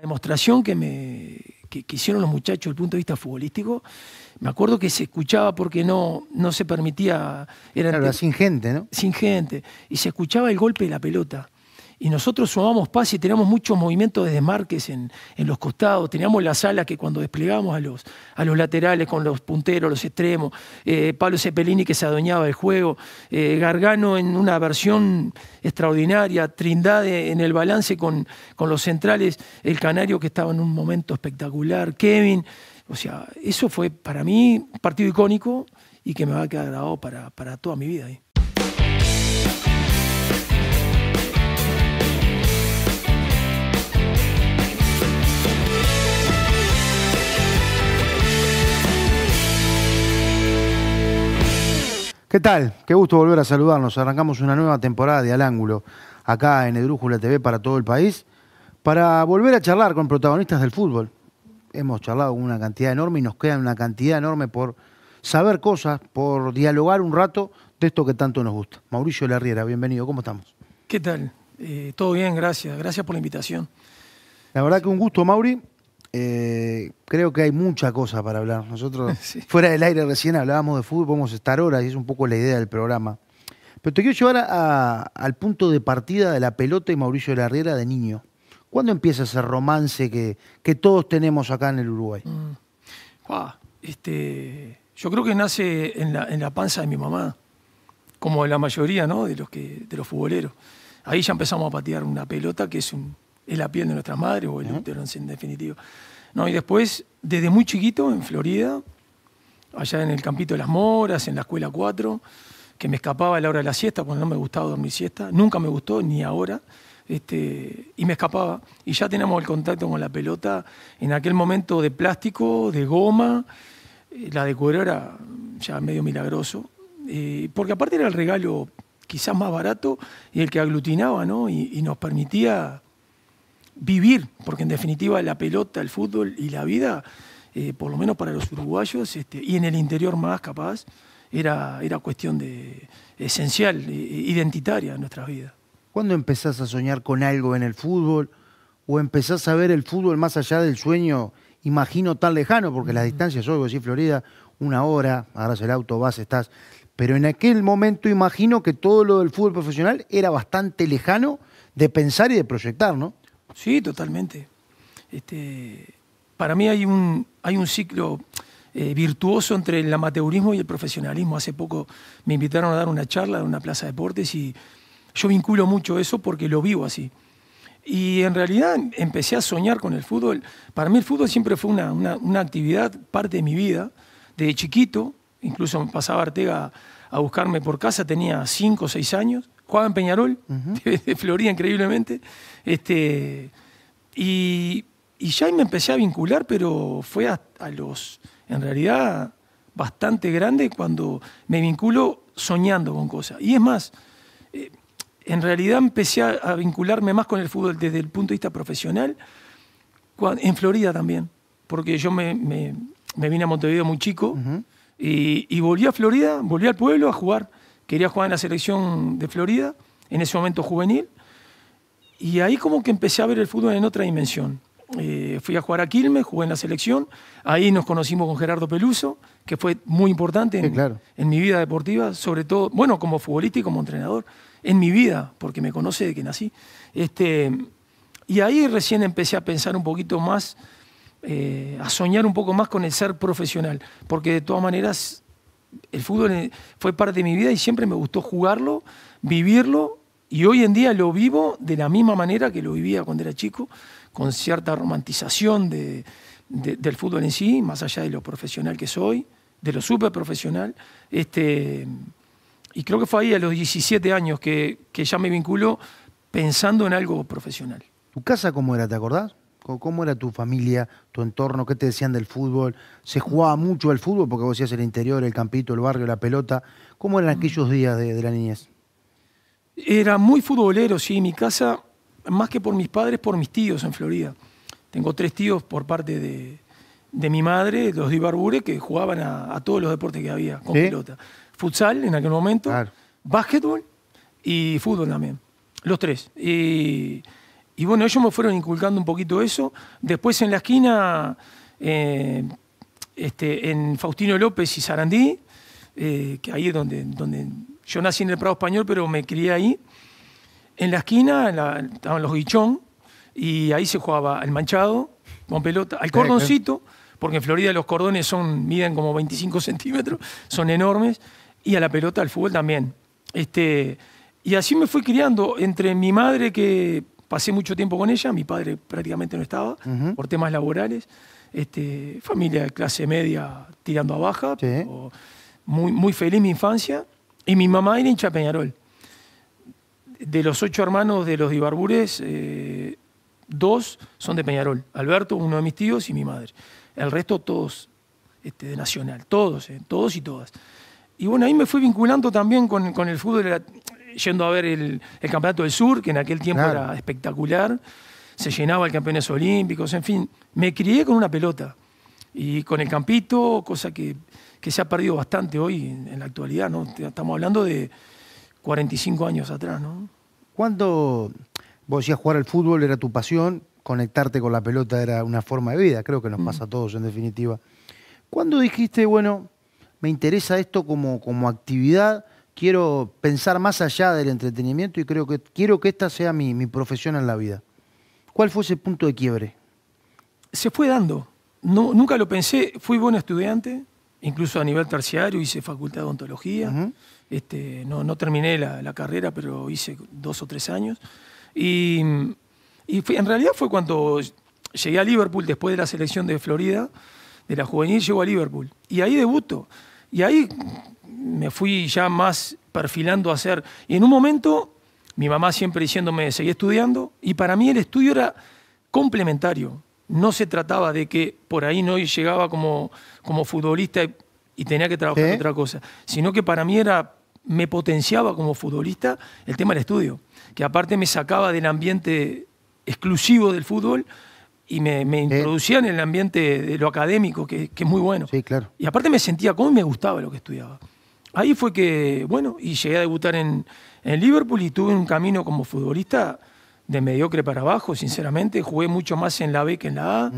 demostración que, me, que, hicieron los muchachos desde el punto de vista futbolístico, me acuerdo que se escuchaba porque no, no se permitía... Era sin gente, ¿no? Sin gente. Y se escuchaba el golpe de la pelota y nosotros sumamos paz y teníamos muchos movimientos desde Márquez en, los costados, teníamos la sala que cuando desplegamos a los, a los laterales con los punteros, los extremos, eh, Pablo Cepelini que se adueñaba del juego, eh, Gargano en una versión extraordinaria, Trindade en el balance con, con los centrales, el Canario que estaba en un momento espectacular, Kevin, o sea, eso fue para mí un partido icónico y que me va a quedar grabado para, toda mi vida. ahí. ¿Qué tal? Qué gusto volver a saludarnos. Arrancamos una nueva temporada de Al Ángulo, acá en Edrújula TV para todo el país, para volver a charlar con protagonistas del fútbol. Hemos charlado una cantidad enorme y nos queda una cantidad enorme por saber cosas, por dialogar un rato de esto que tanto nos gusta. Mauricio Larriera, bienvenido, ¿cómo estamos? ¿Qué tal? Eh, todo bien, gracias. Gracias por la invitación. La verdad que un gusto, Mauri. Eh, creo que hay mucha cosa para hablar. Nosotros, fuera del aire recién hablábamos de fútbol, podemos estar horas y es un poco la idea del programa. Pero te quiero llevar al punto de partida de la pelota y Mauricio de la Riera de niño. ¿Cuándo empieza ese romance que, que todos tenemos acá en el Uruguay? Mm. Ah, este, yo creo que nace en la, en la, panza de mi mamá, como la mayoría ¿no? de, los que, de los futboleros. Ahí ya empezamos a patear una pelota que es un, es la piel de nuestras madres o el útero en definitivo. No, y después, desde muy chiquito, en Florida, allá en el Campito de las Moras, en la Escuela 4, que me escapaba a la hora de la siesta, porque no me gustaba dormir siesta, nunca me gustó, ni ahora, este, y me escapaba. Y ya teníamos el contacto con la pelota, en aquel momento de plástico, de goma, eh, la de cuero era ya medio milagroso, eh, porque aparte era el regalo quizás más barato y el que aglutinaba, ¿no? y nos permitía vivir, porque en definitiva la pelota, el fútbol y la vida, eh, por lo menos para los uruguayos, este, y en el interior más capaz, era, era cuestión de, esencial, eh, identitaria en nuestra vida. ¿Cuándo empezás a soñar con algo en el fútbol? ¿O empezás a ver el fútbol más allá del sueño, imagino, tan lejano? Porque las distancias, yo digo, sí, Florida, una hora, agarras el auto, vas, estás. Pero en aquel momento imagino que todo lo del fútbol profesional era bastante lejano de pensar y de proyectar, ¿no? Sí, totalmente. Este, para mí hay un, hay un ciclo eh, virtuoso entre el amateurismo y el profesionalismo. Hace poco me invitaron a dar una charla en una plaza de deportes y yo vinculo mucho eso porque lo vivo así. Y en realidad empecé a soñar con el fútbol. Para mí el fútbol siempre fue una, una, actividad, parte de mi vida. Desde chiquito, incluso pasaba Artega a buscarme por casa, tenía 5 o 6 años, jugaba en Peñarol, de, de, Florida increíblemente, este, y, ya me empecé a vincular, pero fue a, los, en realidad, bastante grande cuando me vinculo soñando con cosas. Y es más, eh, en realidad empecé a, vincularme más con el fútbol desde el punto de vista profesional, en Florida también, porque yo me, vine a Montevideo muy chico y, y volví a Florida, volví al pueblo a jugar. Quería jugar en la selección de Florida, en ese momento juvenil, y ahí como que empecé a ver el fútbol en otra dimensión. Eh, fui a jugar a Quilmes, jugué en la selección, ahí nos conocimos con Gerardo Peluso, que fue muy importante en, claro. en, mi vida deportiva, sobre todo, bueno, como futbolista y como entrenador, en mi vida, porque me conoce de que nací. Este, y ahí recién empecé a pensar un poquito más, eh, a soñar un poco más con el ser profesional, porque de todas maneras el fútbol eh, fue parte de mi vida y siempre me gustó jugarlo, vivirlo y hoy en día lo vivo de la misma manera que lo vivía cuando era chico, con cierta romantización del fútbol en sí, más allá de lo profesional que soy, de lo súper profesional. Este, y creo que fue ahí a los 17 años que, ya me vinculó pensando en algo profesional. ¿Tu casa cómo era, te acordás? ¿Cómo era tu familia, tu entorno? ¿Qué te decían del fútbol? ¿Se jugaba mucho al fútbol? Porque vos decías el interior, el campito, el barrio, la pelota. ¿Cómo eran mm. aquellos días de la niñez? Era muy futbolero, sí. Mi casa, más que por mis padres, por mis tíos en Florida. Tengo tres tíos por parte de, mi madre, los de Ibarbure, que jugaban a, todos los deportes que había con pelota. Futsal en aquel momento, básquetbol y fútbol también. Los tres. Y, bueno, ellos me fueron inculcando un poquito eso. Después en la esquina, eh, este, en Faustino López y Sarandí, eh, que ahí es donde yo nací en el Prado Español, pero me crié ahí. En la esquina estaban los guichón y ahí se jugaba al manchado, con pelota, al cordoncito, porque en Florida los cordones son, miden como 25 centímetros, son enormes, y a la pelota, al fútbol también. Este, y así me fui criando entre mi madre, que pasé mucho tiempo con ella, mi padre prácticamente no estaba, por temas laborales, este, familia de clase media tirando a baja, muy, muy feliz mi infancia, y mi mamá era hincha Peñarol. De los ocho hermanos de los Ibarbures, eh, dos son de Peñarol. Alberto, uno de mis tíos, y mi madre. El resto todos este, de Nacional, todos, eh, todos y todas. Y bueno, ahí me fui vinculando también con, el fútbol, yendo a ver el, Campeonato del Sur, que en aquel tiempo era espectacular. Se llenaba el Campeones Olímpicos, en fin. Me crié con una pelota y con el campito, cosa que que se ha perdido bastante hoy en la actualidad, ¿no? Estamos hablando de 45 años atrás, ¿no? ¿Cuándo vos decías jugar al fútbol era tu pasión, conectarte con la pelota era una forma de vida, creo que nos mm. pasa a todos en definitiva. ¿Cuándo dijiste, bueno, me interesa esto como, como actividad, quiero pensar más allá del entretenimiento y creo que quiero que esta sea mi, mi profesión en la vida? ¿Cuál fue ese punto de quiebre? Se fue dando. nunca lo pensé, fui buen estudiante, incluso a nivel terciario hice facultad de Ontología, este, no, terminé la, carrera, pero hice dos o tres años. Y, en realidad fue cuando llegué a Liverpool después de la selección de Florida, de la juvenil, llegó a Liverpool. Y ahí debuto. Y ahí me fui ya más perfilando a hacer. Y en un momento, mi mamá siempre diciéndome, seguí estudiando. Y para mí el estudio era complementario no se trataba de que por ahí no llegaba como, futbolista y, tenía que trabajar en otra cosa, sino que para mí era, me potenciaba como futbolista el tema del estudio, que aparte me sacaba del ambiente exclusivo del fútbol y me, introducía en el ambiente de lo académico, que, es muy bueno. Sí, claro. Y aparte me sentía como me gustaba lo que estudiaba. Ahí fue que, bueno, y llegué a debutar en, en Liverpool y tuve un camino como futbolista de mediocre para abajo, sinceramente. Jugué mucho más en la B que en la A.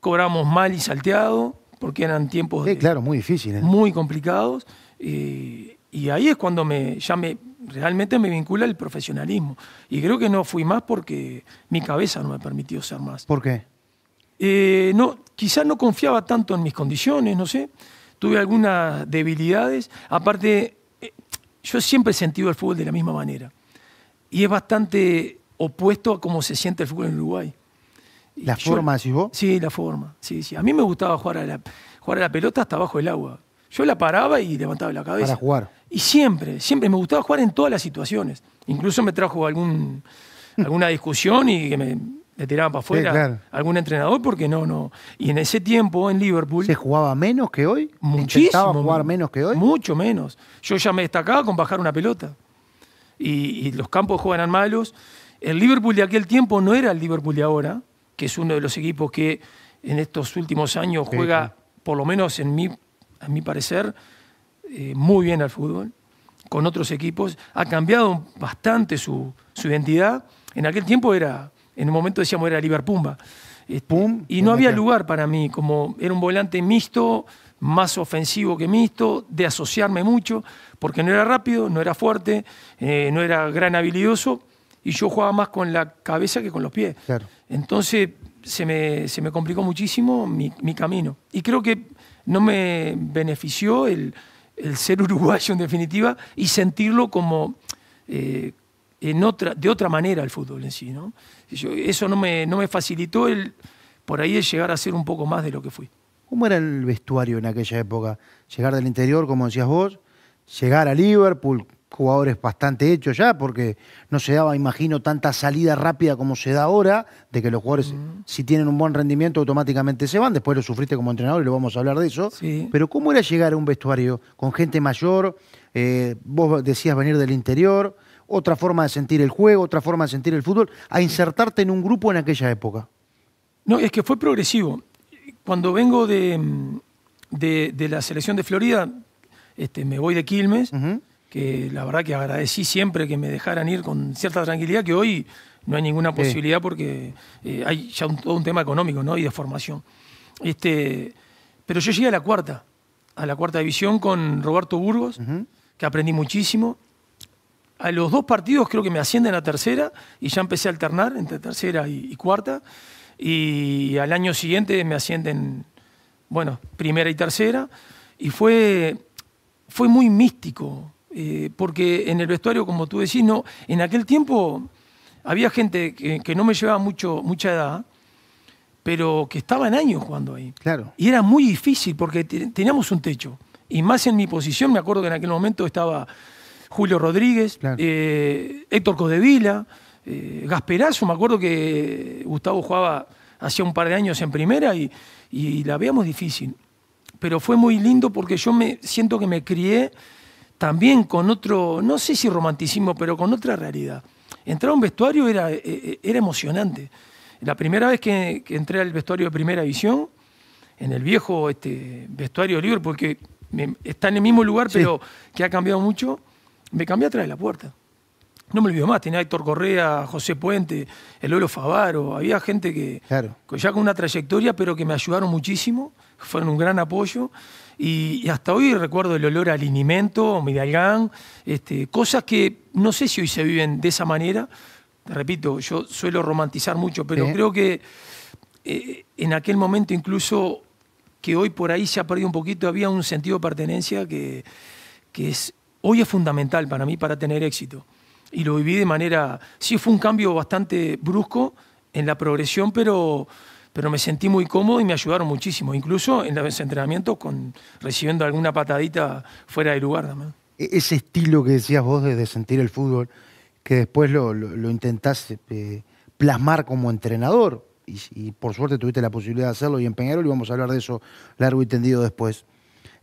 Cobramos mal y salteado, porque eran tiempos. de, claro, muy difíciles. Muy complicados. Eh, y ahí es cuando me, ya realmente me vincula el profesionalismo. Y creo que no fui más porque mi cabeza no me permitió ser más. ¿Por qué? Eh, no, quizás no confiaba tanto en mis condiciones, no sé. Tuve algunas debilidades. Aparte, eh, yo siempre he sentido el fútbol de la misma manera. Y es bastante opuesto a cómo se siente el fútbol en Uruguay. ¿La forma, si vos? Sí, la forma. Sí, sí. A mí me gustaba jugar a, la, jugar la pelota hasta abajo del agua. Yo la paraba y levantaba la cabeza. Para jugar. Y siempre, siempre. Me gustaba jugar en todas las situaciones. Incluso me trajo algún, alguna discusión y que me, tiraba tiraban para afuera algún entrenador porque no, no. Y en ese tiempo en Liverpool. ¿Se jugaba menos que hoy? Muchísimo. jugar menos que hoy? Mucho menos. Yo ya me destacaba con bajar una pelota. Y, los campos eran malos el Liverpool de aquel tiempo no era el Liverpool de ahora, que es uno de los equipos que en estos últimos años juega, por lo menos en mi, a mi parecer, eh, muy bien al fútbol, con otros equipos. Ha cambiado bastante su, identidad. En aquel tiempo era, en un momento decíamos, era Liverpumba. Este, Pum, y no había lugar para mí, como era un volante mixto, más ofensivo que mixto, de asociarme mucho, porque no era rápido, no era fuerte, eh, no era gran habilidoso, y yo jugaba más con la cabeza que con los pies. Entonces se me, complicó muchísimo mi, camino. Y creo que no me benefició el, ser uruguayo en definitiva y sentirlo como... Eh, en otra, de otra manera el fútbol en sí. ¿no? eso no me, no me facilitó el, por ahí el llegar a ser un poco más de lo que fui. ¿Cómo era el vestuario en aquella época? Llegar del interior, como decías vos, llegar a Liverpool, jugadores bastante hechos ya, porque no se daba, imagino, tanta salida rápida como se da ahora, de que los jugadores, si tienen un buen rendimiento, automáticamente se van. Después lo sufriste como entrenador y lo vamos a hablar de eso. Pero ¿cómo era llegar a un vestuario con gente mayor? Eh, vos decías venir del interior, otra forma de sentir el juego, otra forma de sentir el fútbol, a insertarte en un grupo en aquella época. No, es que fue progresivo. Cuando vengo de, de, la selección de Florida, este, me voy de Quilmes que la verdad que agradecí siempre que me dejaran ir con cierta tranquilidad, que hoy no hay ninguna posibilidad porque eh, hay ya todo un tema económico ¿no? y de formación. Este, pero yo llegué a la cuarta, a la cuarta división con Roberto Burgos, que aprendí muchísimo. A los dos partidos creo que me ascienden a tercera y ya empecé a alternar entre tercera y, cuarta. Y al año siguiente me ascienden, bueno, primera y tercera. Y fue, fue muy místico eh, porque en el vestuario, como tú decís, en aquel tiempo había gente que, no me llevaba mucho, mucha edad, pero que estaban años jugando ahí. Claro. Y era muy difícil porque teníamos un techo. Y más en mi posición, me acuerdo que en aquel momento estaba Julio Rodríguez, eh, Héctor Codevila, eh, Gasperazo, me acuerdo que Gustavo jugaba hacía un par de años en primera y, y la veíamos difícil. Pero fue muy lindo porque yo me siento que me crié también con otro, no sé si romanticismo, pero con otra realidad. Entrar a un vestuario era, eh, eh, era emocionante. La primera vez que, entré al vestuario de primera Visión, en el viejo este, vestuario libre, porque está en el mismo lugar, pero que ha cambiado mucho, me cambié atrás de la puerta. No me olvido más, tenía Héctor Correa, José Puente, el Lolo Favaro, había gente que, que ya con una trayectoria, pero que me ayudaron muchísimo, fueron un gran apoyo. Y, hasta hoy recuerdo el olor al linimento, midalgán, este, cosas que no sé si hoy se viven de esa manera. repito, yo suelo romantizar mucho, pero creo que eh, en aquel momento incluso que hoy por ahí se ha perdido un poquito, había un sentido de pertenencia que, que es, hoy es fundamental para mí para tener éxito. Y lo viví de manera, sí fue un cambio bastante brusco en la progresión, pero pero me sentí muy cómodo y me ayudaron muchísimo, incluso en los entrenamientos con, recibiendo alguna patadita fuera de lugar también. E-, ese estilo que decías vos de sentir el fútbol, que después lo, lo, intentaste eh, plasmar como entrenador, y, por suerte tuviste la posibilidad de hacerlo y en Peñarol, y vamos a hablar de eso largo y tendido después.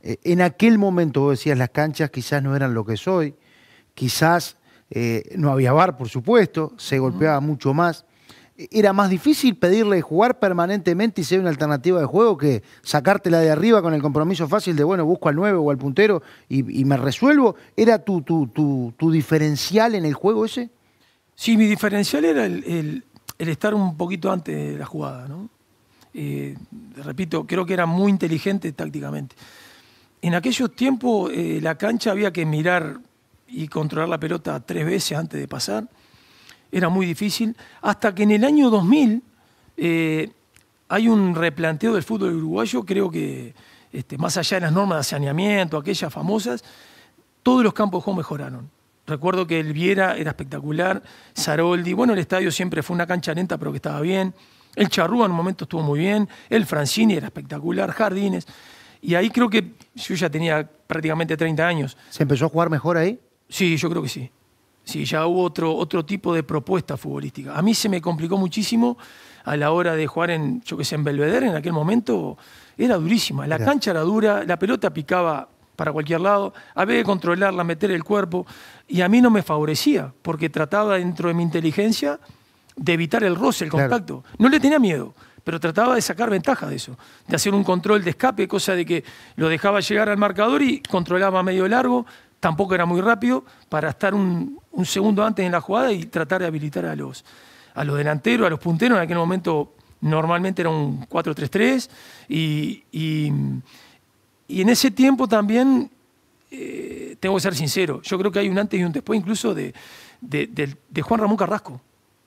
Eh, en aquel momento vos decías, las canchas quizás no eran lo que soy, quizás eh, no había bar, por supuesto, se golpeaba mucho más era más difícil pedirle jugar permanentemente y ser una alternativa de juego que sacártela de arriba con el compromiso fácil de, bueno, busco al 9 o al puntero y, me resuelvo. ¿Era tu, diferencial en el juego ese? Sí, mi diferencial era el, estar un poquito antes de la jugada, ¿no? Eh, repito, creo que era muy inteligente tácticamente. En aquellos tiempos eh, la cancha había que mirar y controlar la pelota tres veces antes de pasar era muy difícil, hasta que en el año 2000 eh, hay un replanteo del fútbol uruguayo, creo que este, más allá de las normas de saneamiento, aquellas famosas, todos los campos de juego mejoraron. Recuerdo que el Viera era espectacular, Saroldi, bueno, el estadio siempre fue una cancha lenta, pero que estaba bien. El Charrúa en un momento estuvo muy bien, el Francini era espectacular, Jardines. Y ahí creo que yo ya tenía prácticamente 30 años. ¿Se empezó a jugar mejor ahí? Sí, yo creo que sí. Sí, ya hubo otro, otro tipo de propuesta futbolística. A mí se me complicó muchísimo a la hora de jugar en, yo que sé, en Belvedere en aquel momento. Era durísima, la cancha era dura, la pelota picaba para cualquier lado, había que controlarla, meter el cuerpo, y a mí no me favorecía, porque trataba dentro de mi inteligencia de evitar el roce, el contacto. No le tenía miedo, pero trataba de sacar ventaja de eso, de hacer un control de escape, cosa de que lo dejaba llegar al marcador y controlaba medio largo, tampoco era muy rápido para estar un, segundo antes en la jugada y tratar de habilitar a los, a los delanteros, a los punteros. En aquel momento normalmente era un 4-3-3 y, en ese tiempo también, eh, tengo que ser sincero, yo creo que hay un antes y un después incluso de, de, Juan Ramón Carrasco,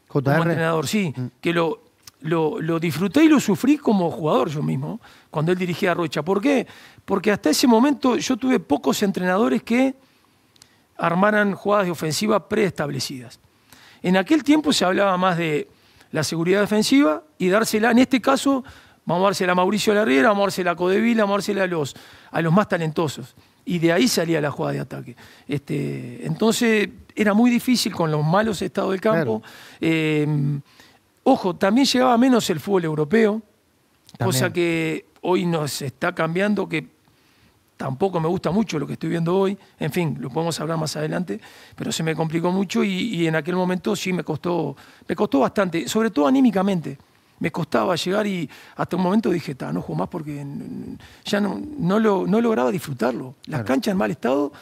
como entrenador, sí, mm. que lo, lo, lo, disfruté y lo sufrí como jugador yo mismo, cuando él dirigía a Rocha. ¿Por qué? Porque hasta ese momento yo tuve pocos entrenadores que armaran jugadas de ofensiva preestablecidas. En aquel tiempo se hablaba más de la seguridad defensiva y dársela, en este caso, vamos a dársela a Mauricio Larriera, vamos a dársela a Codevila, vamos a dársela a los, a los más talentosos. Y de ahí salía la jugada de ataque. Este, entonces era muy difícil con los malos estados del campo. Eh, ojo, también llegaba menos el fútbol europeo, cosa que hoy nos está cambiando, que tampoco me gusta mucho lo que estoy viendo hoy, en fin, lo podemos hablar más adelante, pero se me complicó mucho y, en aquel momento sí me costó, me costó bastante, sobre todo anímicamente. Me costaba llegar y hasta un momento dije, no juego más porque ya no, lograba disfrutarlo. Las canchas en mal estado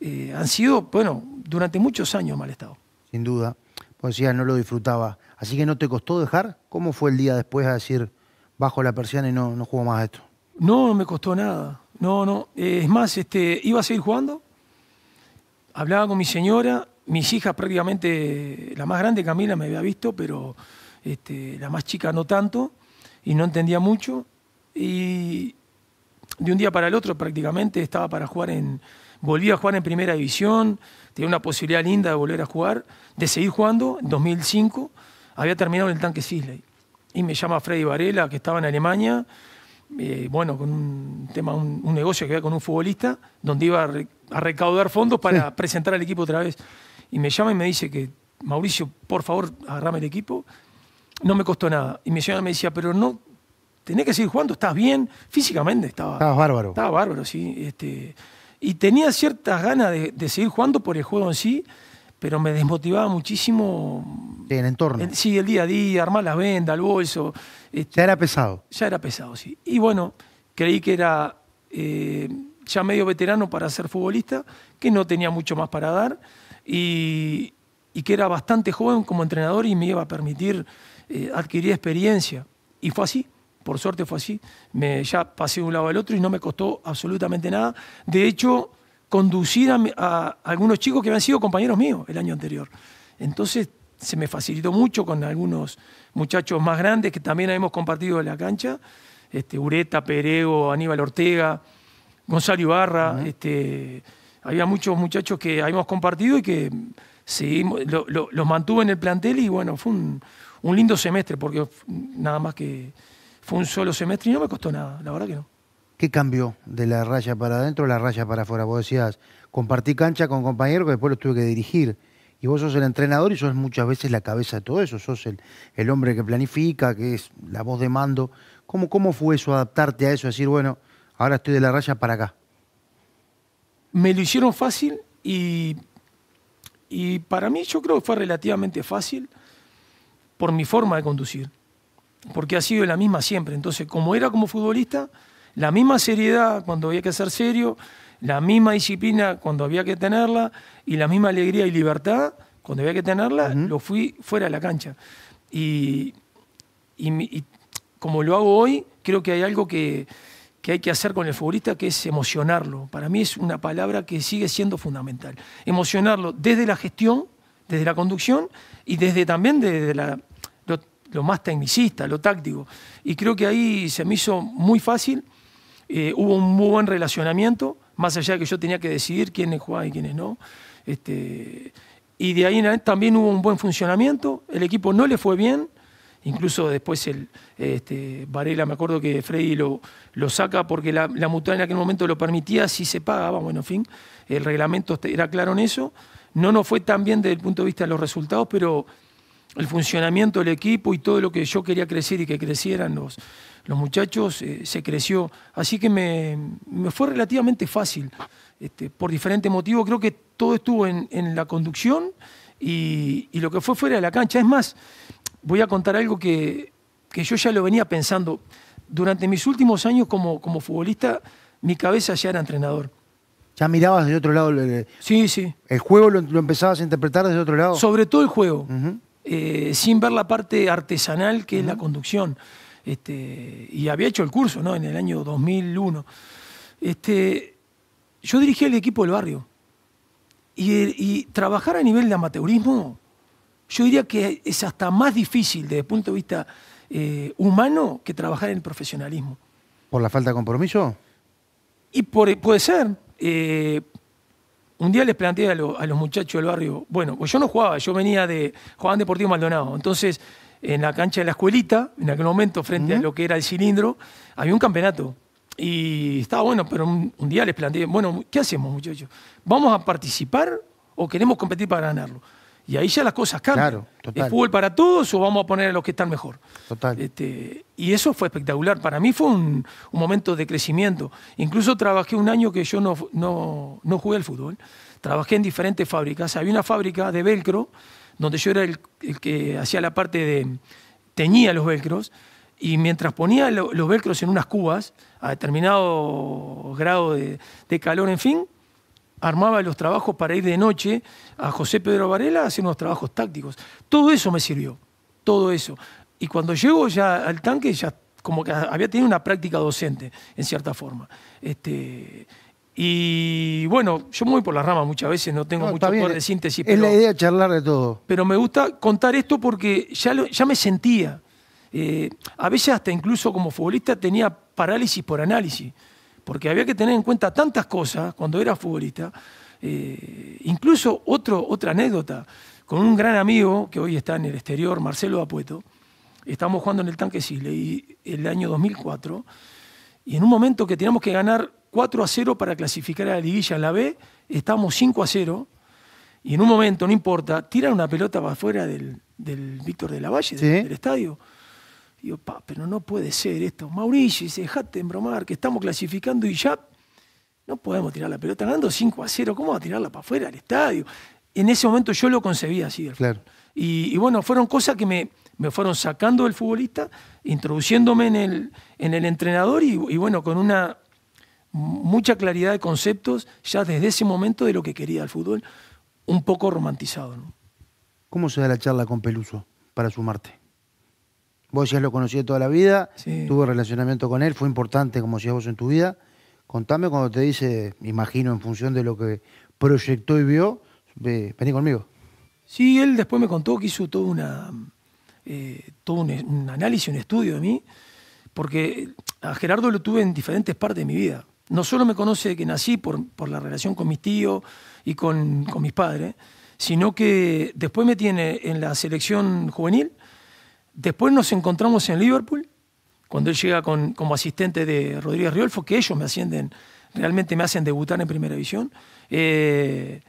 eh, han sido, bueno, durante muchos años en mal estado. Sin duda. Pues no lo disfrutaba. Así que no te costó dejar. ¿Cómo fue el día después a decir, bajo la persiana y no, no juego más a esto? No, no me costó nada. No, no. Eh, es más, este, iba a seguir jugando. Hablaba con mi señora, mis hijas prácticamente, la más grande Camila me había visto, pero este, la más chica no tanto, y no entendía mucho. Y de un día para el otro prácticamente estaba para jugar en, volví a jugar en primera división, tenía una posibilidad linda de volver a jugar, de seguir jugando, en 2005 había terminado en el tanque Sisley. Y me llama Freddy Varela, que estaba en Alemania, eh, bueno, con un tema, un, negocio que había con un futbolista, donde iba a, recaudar fondos para presentar al equipo otra vez. Y me llama y me dice que, Mauricio, por favor, agarrame el equipo. No me costó nada. Y me llama y me decía, pero no, tenés que seguir jugando, estás bien. Físicamente estaba. Estabas bárbaro. Estaba bárbaro, sí. Este, y tenía ciertas ganas de, de seguir jugando por el juego en sí pero me desmotivaba muchísimo. el entorno? Eh, sí, el día a día, armar las vendas, el bolso. Este, ¿Ya era pesado? Ya era pesado, sí. Y bueno, creí que era eh, ya medio veterano para ser futbolista, que no tenía mucho más para dar y, que era bastante joven como entrenador y me iba a permitir eh, adquirir experiencia. Y fue así por suerte fue así, me, ya pasé de un lado al otro y no me costó absolutamente nada. De hecho, conducir a, algunos chicos que habían sido compañeros míos el año anterior. Entonces se me facilitó mucho con algunos muchachos más grandes que también hemos compartido la cancha, este, Ureta, Perego, Aníbal Ortega, Gonzalo Ibarra, este, había muchos muchachos que habíamos compartido y que seguimos, los mantuve en el plantel y bueno, fue un lindo semestre porque nada más que fue un solo semestre y no me costó nada, la verdad que no. ¿Qué cambió de la raya para adentro a la raya para afuera? Vos decías, compartí cancha con compañeros que después los tuve que dirigir. Y vos sos el entrenador y sos muchas veces la cabeza de todo eso, sos el, el hombre que planifica, que es la voz de mando. ¿Cómo, ¿Cómo fue eso, adaptarte a eso, decir, bueno, ahora estoy de la raya para acá? Me lo hicieron fácil y, y para mí yo creo que fue relativamente fácil por mi forma de conducir, porque ha sido la misma siempre. Entonces, como era como futbolista, la misma seriedad cuando había que ser serio, la misma disciplina cuando había que tenerla y la misma alegría y libertad cuando había que tenerla, lo fui fuera de la cancha. Y, y, como lo hago hoy, creo que hay algo que, que hay que hacer con el futbolista que es emocionarlo. Para mí es una palabra que sigue siendo fundamental. Emocionarlo desde la gestión, desde la conducción y desde también desde la, lo, lo más tecnicista, lo táctico. Y creo que ahí se me hizo muy fácil eh, hubo un muy buen relacionamiento, más allá de que yo tenía que decidir quiénes juegan y quiénes no. Este, y de ahí también hubo un buen funcionamiento, el equipo no le fue bien, incluso después el, este, Varela, me acuerdo que Freddy lo, lo saca porque la, la en aquel momento lo permitía, si se pagaba, bueno, en fin, el reglamento este, era claro en eso. No nos fue tan bien desde el punto de vista de los resultados, pero el funcionamiento del equipo y todo lo que yo quería crecer y que crecieran los, los muchachos, eh, se creció. Así que me, fue relativamente fácil, este, por diferentes motivos. Creo que todo estuvo en, la conducción y, lo que fue fuera de la cancha. Es más, voy a contar algo que, que yo ya lo venía pensando. Durante mis últimos años como, como futbolista, mi cabeza ya era entrenador. ¿Ya mirabas de otro lado? sí, sí. ¿El juego lo, empezabas a interpretar desde otro lado? Sobre todo el juego, eh, sin ver la parte artesanal que es la conducción. Este, y había hecho el curso, ¿no? En el año 2001. Este, yo dirigía el equipo del barrio. Y, trabajar a nivel de amateurismo, yo diría que es hasta más difícil desde el punto de vista eh, humano que trabajar en el profesionalismo. ¿Por la falta de compromiso? Y puede ser. Eh, un día les planteé a, los muchachos del barrio, bueno, pues yo no jugaba, yo venía de, en Deportivo Maldonado, entonces en la cancha de la escuelita, en aquel momento, frente a lo que era el cilindro, había un campeonato. Y estaba bueno, pero un, día les planteé, bueno, ¿qué hacemos muchachos? ¿Vamos a participar o queremos competir para ganarlo? Y ahí ya las cosas cambian. Claro, ¿Es fútbol para todos o vamos a poner a los que están mejor? Total. Este, y eso fue espectacular. Para mí fue un, momento de crecimiento. Incluso trabajé un año que yo no, no, no jugué al fútbol. Trabajé en diferentes fábricas. Había una fábrica de velcro donde yo era el, que hacía la parte de, teñía los velcros, y mientras ponía los velcros en unas cubas, a determinado grado de, calor, en fin, armaba los trabajos para ir de noche a José Pedro Varela a hacer unos trabajos tácticos. Todo eso me sirvió, todo eso. Y cuando llego ya al tanque, ya como que había tenido una práctica docente, en cierta forma. Este, y bueno, yo me voy por las ramas muchas veces, no tengo mucho poder de síntesis. Es la idea charlar de todo. Pero me gusta contar esto porque ya, ya me sentía. Eh, a veces hasta incluso como futbolista tenía parálisis por análisis, porque había que tener en cuenta tantas cosas cuando era futbolista. Eh, incluso otro, otra anécdota, con un gran amigo que hoy está en el exterior, Marcelo Apueto, estamos jugando en el Tanque Sile, y el año 2004. Y en un momento que teníamos que ganar 4 a 0 para clasificar a la liguilla en la B, estamos 5 a 0. Y en un momento, no importa, tiran una pelota para afuera del, del Víctor de la Valle, del, estadio. Y digo, pero no puede ser esto. Mauricio, dice, de bromar que estamos clasificando y ya no podemos tirar la pelota ganando 5 a 0. ¿Cómo va a tirarla para afuera del estadio? En ese momento yo lo concebía así. y bueno, fueron cosas que me, me fueron sacando del futbolista, introduciéndome en el, en el entrenador y, bueno, con una mucha claridad de conceptos ya desde ese momento de lo que quería el fútbol, un poco romantizado. ¿no? ¿Cómo se da la charla con Peluso para sumarte? Vos ya lo conocí toda la vida, sí. tuve relacionamiento con él, fue importante como decías vos en tu vida. Contame cuando te dice, imagino en función de lo que proyectó y vio, vení conmigo. Sí, él después me contó que hizo toda una, eh, todo un, análisis, un estudio de mí, porque a Gerardo lo tuve en diferentes partes de mi vida. No solo me conoce que nací por, por la relación con mis tíos y con, mis padres, sino que después me tiene en la selección juvenil, después nos encontramos en Liverpool, cuando él llega como asistente de Rodríguez Riolfo, que ellos me ascienden, realmente me hacen debutar en Primera División. Eh,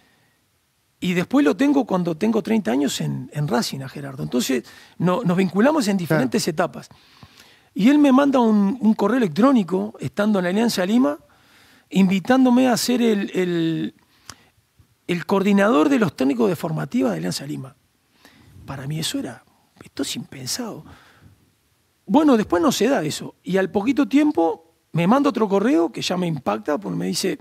y después lo tengo cuando tengo 30 años en, Racina, Racing a Gerardo. Entonces nos vinculamos en diferentes etapas. Y él me manda un, correo electrónico, estando en la Alianza Lima, invitándome a ser el, el, el coordinador de los técnicos de formativa de Alianza Lima. Para mí eso era, esto es impensado. Bueno, después no se da eso. Y al poquito tiempo me manda otro correo que ya me impacta, porque me dice,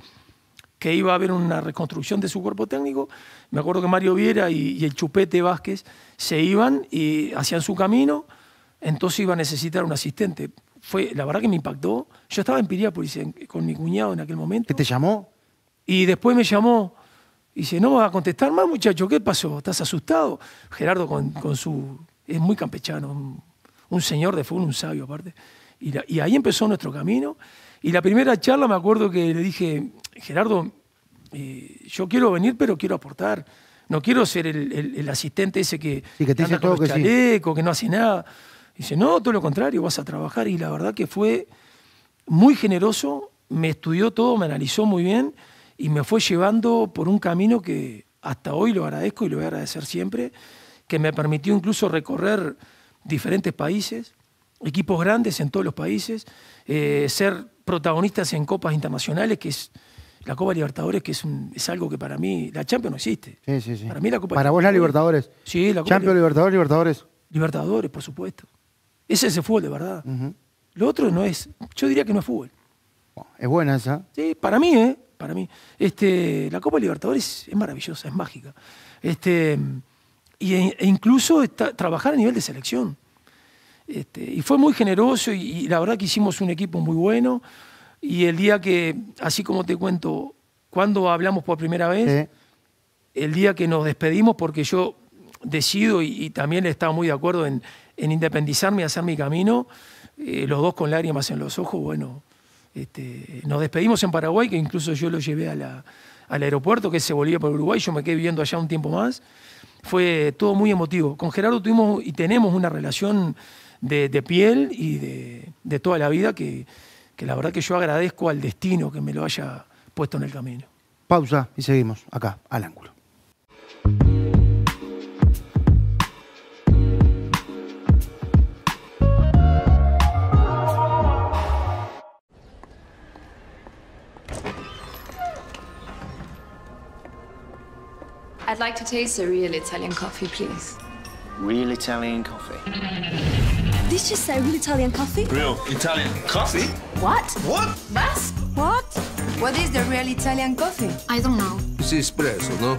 que iba a haber una reconstrucción de su cuerpo técnico. Me acuerdo que Mario Viera y, el Chupete Vázquez se iban y hacían su camino, entonces iba a necesitar un asistente. Fue, la verdad que me impactó. Yo estaba en Piriápolis con mi cuñado en aquel momento. ¿Qué te llamó? Y después me llamó y dice, no vas a contestar más, muchacho, ¿qué pasó? ¿Estás asustado? Gerardo con, su... Es muy campechano, un, señor de fútbol, un sabio aparte. y ahí empezó nuestro camino. Y la primera charla me acuerdo que le dije, Gerardo, eh, yo quiero venir, pero quiero aportar. No quiero ser el, asistente ese que, que que no hace nada. dice, no, todo lo contrario, vas a trabajar. Y la verdad que fue muy generoso, me estudió todo, me analizó muy bien y me fue llevando por un camino que hasta hoy lo agradezco y lo voy a agradecer siempre, que me permitió incluso recorrer diferentes países, equipos grandes en todos los países, eh, ser protagonistas en copas internacionales, que es la Copa Libertadores, que es, un, es algo que para mí, la Champions no existe. Para mí la Copa Para vos la Libertadores. Sí, la Champions, Libertadores, Libertadores. Libertadores, por supuesto. Ese es el fútbol, de verdad. Lo otro no es, yo diría que no es fútbol. Es buena esa. Sí, para mí, ¿eh? Para mí. Este, la Copa Libertadores es maravillosa, es mágica. Este, e, e incluso trabajar a nivel de selección. Este, y fue muy generoso y, la verdad que hicimos un equipo muy bueno. Y el día que, así como te cuento, cuando hablamos por primera vez, el día que nos despedimos, porque yo decido y, también estaba muy de acuerdo en, independizarme y hacer mi camino, eh, los dos con lágrimas en los ojos, bueno, este, nos despedimos en Paraguay, que incluso yo lo llevé a la, al aeropuerto, que se volvía por Uruguay, yo me quedé viviendo allá un tiempo más. Fue todo muy emotivo. Con Gerardo tuvimos y tenemos una relación de, piel y de, toda la vida que, que la verdad que yo agradezco al destino que me lo haya puesto en el camino. Pausa y seguimos acá, al ángulo. I'd like to taste a real Italian coffee, please. Real Italian This just say real Italian coffee. Real Italian coffee? What? What? Was? What? What is the real Italian coffee? I don't know. It's espresso, no?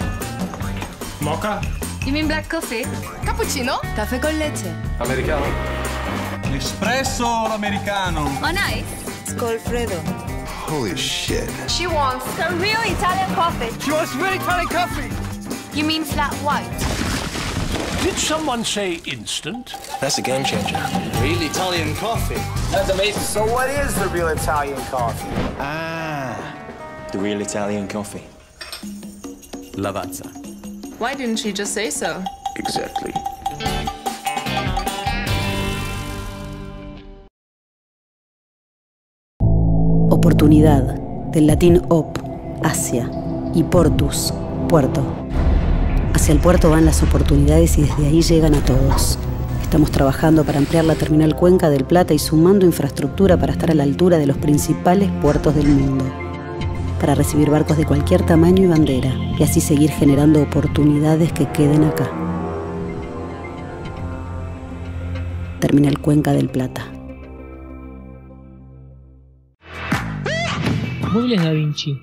Mocha? You mean black coffee? Cappuccino? Caffè con leche. Americano? Espresso americano? Oh, nice. Fredo. Holy shit. She wants the real Italian coffee. She wants real Italian coffee. You mean flat white? Did someone say instant? That's a game changer. Real Italian coffee. That's amazing. So what is the real Italian coffee? Ah, the real Italian coffee. Lavazza. Why didn't she just say so? Exactly. Oportunidad del latín op, Asia, y portus, puerto. Hacia el puerto van las oportunidades y desde ahí llegan a todos. Estamos trabajando para ampliar la terminal Cuenca del Plata y sumando infraestructura para estar a la altura de los principales puertos del mundo, para recibir barcos de cualquier tamaño y bandera, y así seguir generando oportunidades que queden acá. Terminal Cuenca del Plata. Muebles Da Vinci,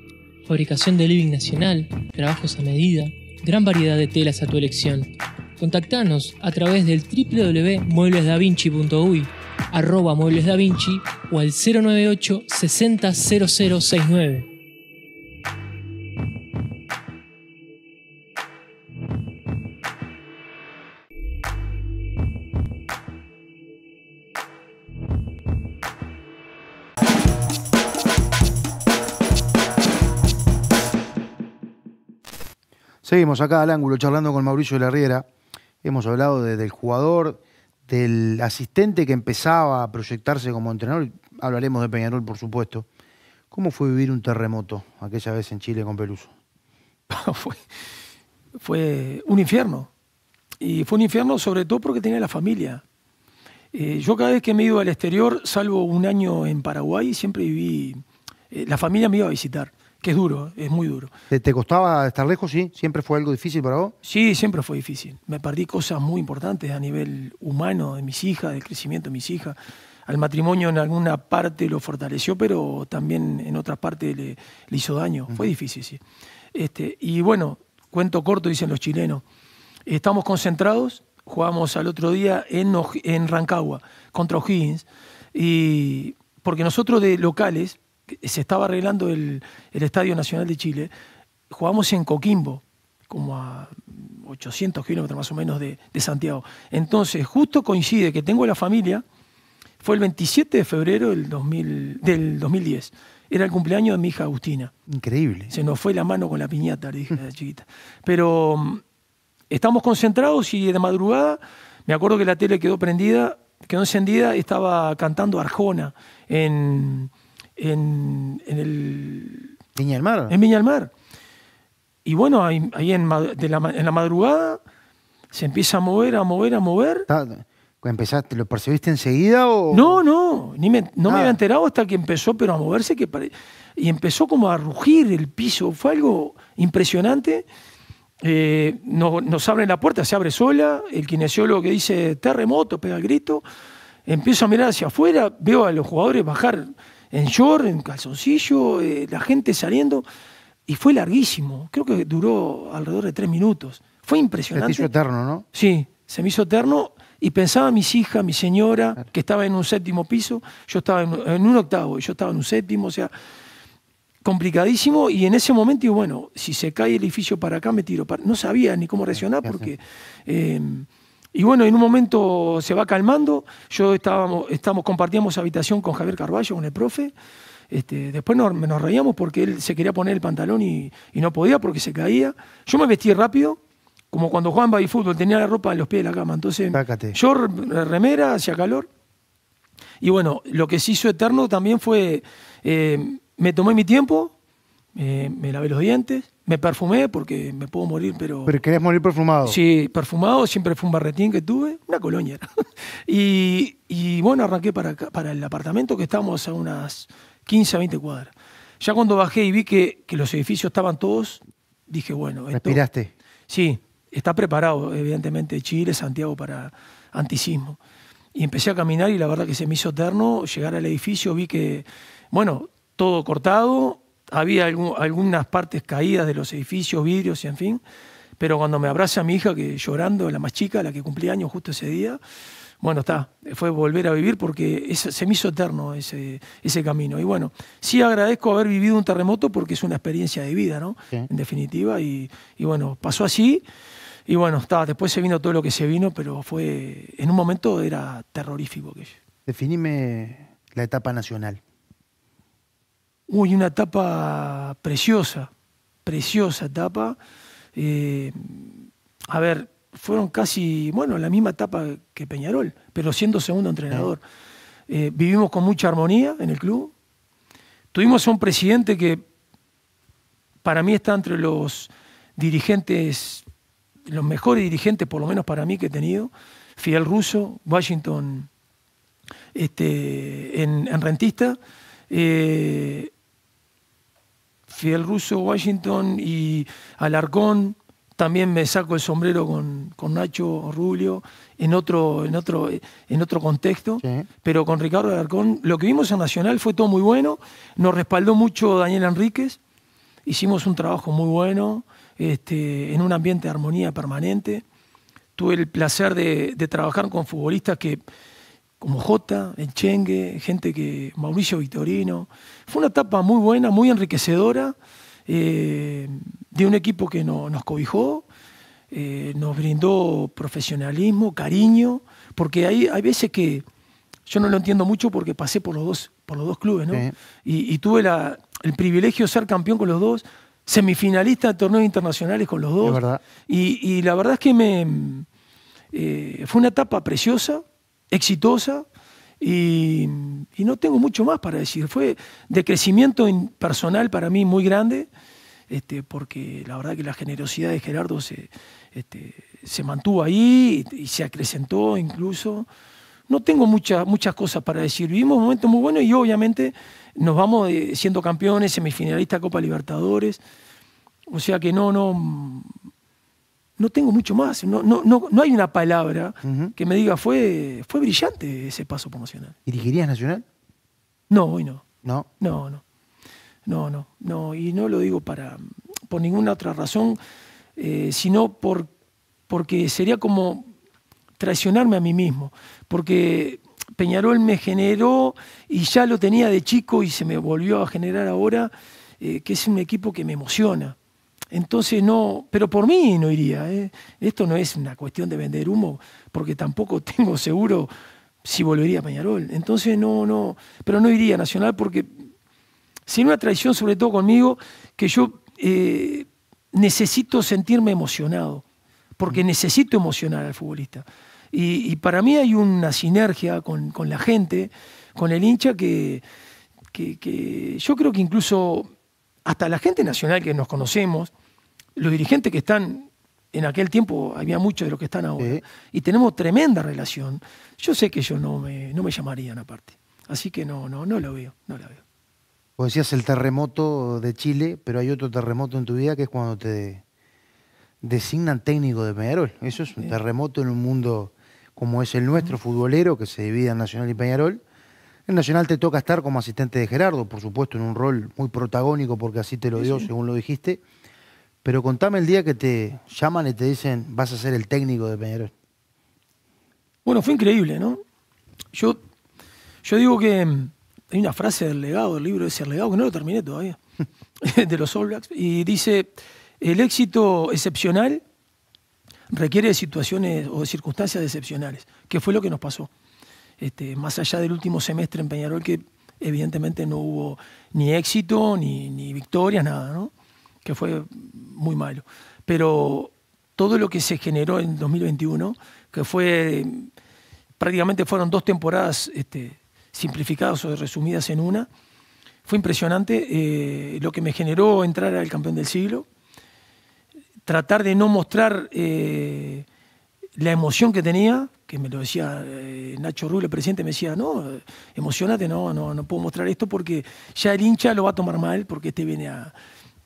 fabricación de living nacional, trabajos a medida, gran variedad de telas a tu elección. Contactanos a través del www.mueblesdavinci.uy, arroba vinci o al 098 600069. Seguimos acá al ángulo charlando con Mauricio Larriera. Hemos hablado del jugador, del asistente que empezaba a proyectarse como entrenador. Hablaremos de Peñarol, por supuesto. ¿Cómo fue vivir un terremoto aquella vez en Chile con Peluso? fue, un infierno. Y fue un infierno sobre todo porque tenía la familia. Eh, yo cada vez que me he ido al exterior, salvo un año en Paraguay, siempre viví... Eh, la familia me iba a visitar que es duro, es muy duro. ¿Te, costaba estar lejos? Sí, siempre fue algo difícil para vos. Sí, siempre fue difícil. Me perdí cosas muy importantes a nivel humano de mis hijas, del crecimiento de mis hijas. Al matrimonio en alguna parte lo fortaleció, pero también en otras partes le, hizo daño. Fue difícil, sí. Este, y bueno, cuento corto, dicen los chilenos. Estamos concentrados, jugamos al otro día en, Rancagua contra O'Higgins, porque nosotros de locales se estaba arreglando el, Estadio Nacional de Chile, jugamos en Coquimbo, como a 800 kilómetros más o menos de, Santiago. Entonces, justo coincide que tengo la familia, fue el 27 de febrero del, del 2010. Era el cumpleaños de mi hija Agustina. Increíble. Se nos fue la mano con la piñata, le dije a la chiquita. Pero mm, estamos concentrados y de madrugada, me acuerdo que la tele quedó prendida, quedó encendida, estaba cantando Arjona en en, el... Viña del Mar. En Viña del Mar. Y bueno, ahí, en, la, madrugada se empieza a mover, a mover, a mover. ¿Empezaste, lo percibiste enseguida o...? No, no, no me había ah. enterado hasta que empezó, pero a moverse que y empezó como a rugir el piso. Fue algo impresionante. Eh, nos, nos abren la puerta, se abre sola, el kinesiólogo que dice terremoto, pega el grito, empiezo a mirar hacia afuera, veo a los jugadores bajar en short, en calzoncillo, eh, la gente saliendo. Y fue larguísimo, creo que duró alrededor de tres minutos. Fue impresionante. Se me hizo eterno, ¿no? Sí, se me hizo eterno y pensaba mis hijas, mi señora, que estaba en un séptimo piso, yo estaba en, un octavo, y yo estaba en un séptimo, o sea, complicadísimo. Y en ese momento digo, bueno, si se cae el edificio para acá, me tiro para... No sabía ni cómo reaccionar porque... Em, y bueno, en un momento se va calmando. Yo estábamos, estábamos compartíamos habitación con Javier Carballo, con el profe. Este, después nos, reíamos porque él se quería poner el pantalón y, no podía porque se caía. Yo me vestí rápido, como cuando jugaba y fútbol, tenía la ropa en los pies de la cama. Entonces, yo remera, hacía calor. Y bueno, lo que se hizo eterno también fue, eh, me tomé mi tiempo, eh, me lavé los dientes, me perfumé porque me puedo morir, pero... ¿Pero querías morir perfumado? Sí, perfumado, siempre fue un barretín que tuve, una colonia y, bueno, arranqué para, para el apartamento que estábamos a unas 15 a 20 cuadras. Ya cuando bajé y vi que, los edificios estaban todos, dije, bueno... Esto, ¿Respiraste? Sí, está preparado, evidentemente, Chile, Santiago para antisismo. Y empecé a caminar y la verdad que se me hizo eterno llegar al edificio, vi que, bueno, todo cortado, había algunas partes caídas de los edificios, vidrios y en fin. Pero cuando me a mi hija, que llorando, la más chica, la que cumplía años justo ese día, bueno, está, fue volver a vivir porque se me hizo eterno ese, ese camino. Y bueno, sí agradezco haber vivido un terremoto porque es una experiencia de vida, ¿no? En definitiva, y, bueno, pasó así. Y bueno, está, después se vino todo lo que se vino, pero fue, en un momento era terrorífico que Definime la etapa nacional. Uy, una etapa preciosa, preciosa etapa. Eh, a ver, fueron casi, bueno, la misma etapa que Peñarol, pero siendo segundo entrenador. Eh, vivimos con mucha armonía en el club. Tuvimos a un presidente que para mí está entre los dirigentes, los mejores dirigentes, por lo menos para mí, que he tenido. Fidel Russo, Washington, este, en, Rentista. Eh, Fidel Russo, Washington y Alarcón. También me saco el sombrero con, Nacho Rubio en otro, en otro, en otro contexto. Pero con Ricardo Alarcón, lo que vimos en Nacional fue todo muy bueno. Nos respaldó mucho Daniel Enríquez. Hicimos un trabajo muy bueno, este, en un ambiente de armonía permanente. Tuve el placer de trabajar con futbolistas que como Jota, Enchengue, gente que, Mauricio Victorino. Fue una etapa muy buena, muy enriquecedora, eh, de un equipo que nos cobijó, eh, nos brindó profesionalismo, cariño, porque hay, hay veces que yo no lo entiendo mucho porque pasé por los dos, por los dos clubes, ¿no? Y, tuve el privilegio de ser campeón con los dos, semifinalista de torneos internacionales con los dos. y, la verdad es que eh, fue una etapa preciosa, exitosa y, no tengo mucho más para decir. Fue de crecimiento personal para mí muy grande, este, porque la verdad que la generosidad de Gerardo se, este, se mantuvo ahí y, se acrecentó incluso. No tengo mucha, muchas cosas para decir. Vivimos momento muy bueno y obviamente nos vamos eh, siendo campeones, semifinalistas Copa Libertadores. O sea que no, no, no tengo mucho más. No, no, no, no hay una palabra que me diga, fue, fue brillante ese paso promocional. ¿Dirigirías Nacional? No, hoy no. ¿No? No, no. No, no, no. Y no lo digo para, por ninguna otra razón, eh, sino por, porque sería como traicionarme a mí mismo. Porque Peñarol me generó, y ya lo tenía de chico y se me volvió a generar ahora, eh, que es un equipo que me emociona entonces no, pero por mí no iría. ¿eh? Esto no es una cuestión de vender humo, porque tampoco tengo seguro si volvería a Peñarol. Entonces no, no, pero no iría a Nacional porque sería una traición sobre todo conmigo que yo eh, necesito sentirme emocionado, porque mm. necesito emocionar al futbolista. Y, para mí hay una sinergia con, la gente, con el hincha, que yo creo que incluso hasta la gente nacional que nos conocemos, los dirigentes que están en aquel tiempo había muchos de los que están ahora, y tenemos tremenda relación. Yo sé que ellos no me, no me llamarían aparte. Así que no, no, no lo veo, no veo. Vos decías el terremoto de Chile, pero hay otro terremoto en tu vida que es cuando te designan técnico de Peñarol. Eso es un terremoto en un mundo como es el nuestro, futbolero, que se divide en Nacional y Peñarol. En Nacional te toca estar como asistente de Gerardo, por supuesto, en un rol muy protagónico, porque así te lo dio, según lo dijiste. Pero contame el día que te llaman y te dicen, vas a ser el técnico de Peñarol. Bueno, fue increíble, ¿no? Yo, yo digo que mm, hay una frase del legado, del libro de ese legado, que no lo terminé todavía, de los All Blacks, y dice, el éxito excepcional requiere de situaciones o de circunstancias excepcionales, que fue lo que nos pasó. Este, más allá del último semestre en Peñarol, que evidentemente no hubo ni éxito, ni, victorias, nada, que fue muy malo. Pero todo lo que se generó en 2021, que fue prácticamente fueron dos temporadas este, simplificadas o resumidas en una, fue impresionante eh, lo que me generó entrar al campeón del siglo, tratar de no mostrar eh, la emoción que tenía, que me lo decía eh, Nacho Rubio, el presidente, me decía, no, emocionate, no, no, no puedo mostrar esto porque ya el hincha lo va a tomar mal porque este viene a...